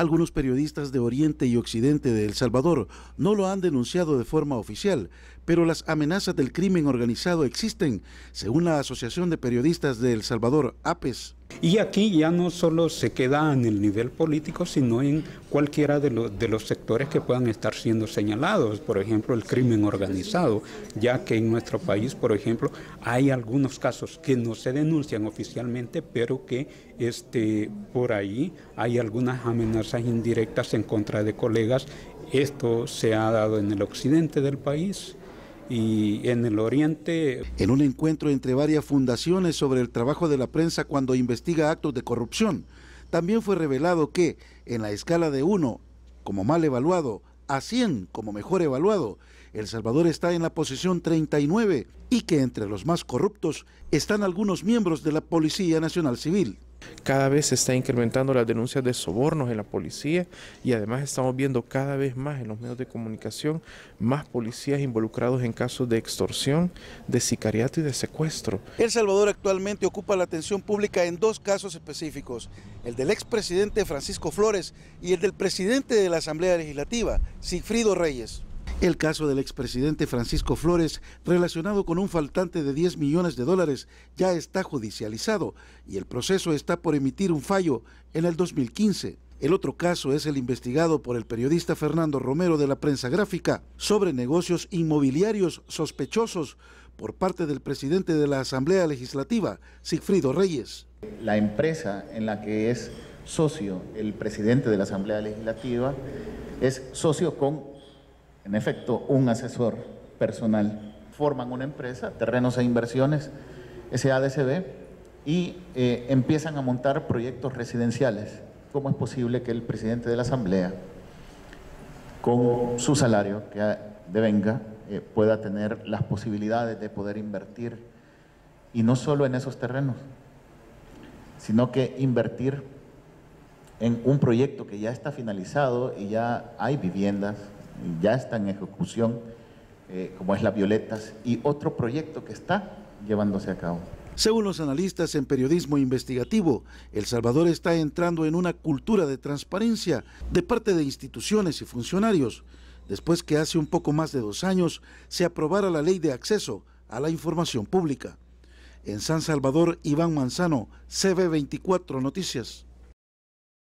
Algunos periodistas de Oriente y Occidente de El Salvador no lo han denunciado de forma oficial, pero las amenazas del crimen organizado existen, según la Asociación de Periodistas de El Salvador, APES. Y aquí ya no solo se queda en el nivel político, sino en cualquiera de, los, de los sectores que puedan estar siendo señalados, por ejemplo, el crimen organizado, ya que en nuestro país, por ejemplo, hay algunos casos que no se denuncian oficialmente, pero que este, por ahí hay algunas amenazas indirectas en contra de colegas. Esto se ha dado en el occidente del país, y en el Oriente. En un encuentro entre varias fundaciones sobre el trabajo de la prensa cuando investiga actos de corrupción, también fue revelado que en la escala de 1 como mal evaluado a 100 como mejor evaluado, El Salvador está en la posición 39 y que entre los más corruptos están algunos miembros de la Policía Nacional Civil. Cada vez se está incrementando las denuncias de sobornos en la policía y además estamos viendo cada vez más en los medios de comunicación más policías involucrados en casos de extorsión, de sicariato y de secuestro. El Salvador actualmente ocupa la atención pública en dos casos específicos, el del expresidente Francisco Flores y el del presidente de la Asamblea Legislativa, Sigfrido Reyes. El caso del expresidente Francisco Flores, relacionado con un faltante de 10 millones de dólares, ya está judicializado y el proceso está por emitir un fallo en el 2015. El otro caso es el investigado por el periodista Fernando Romero de la prensa gráfica sobre negocios inmobiliarios sospechosos por parte del presidente de la Asamblea Legislativa, Sigfrido Reyes. La empresa en la que es socio el presidente de la Asamblea Legislativa es socio con en efecto, un asesor personal. Forman una empresa, terrenos e inversiones, SADCB, y eh, empiezan a montar proyectos residenciales. ¿Cómo es posible que el presidente de la Asamblea, con su salario que devenga, eh, pueda tener las posibilidades de poder invertir, y no solo en esos terrenos, sino que invertir en un proyecto que ya está finalizado y ya hay viviendas, ya está en ejecución, eh, como es la Violetas, y otro proyecto que está llevándose a cabo. Según los analistas en periodismo investigativo, El Salvador está entrando en una cultura de transparencia de parte de instituciones y funcionarios, después que hace un poco más de dos años se aprobara la ley de acceso a la información pública. En San Salvador, Iván Manzano, CB24 Noticias.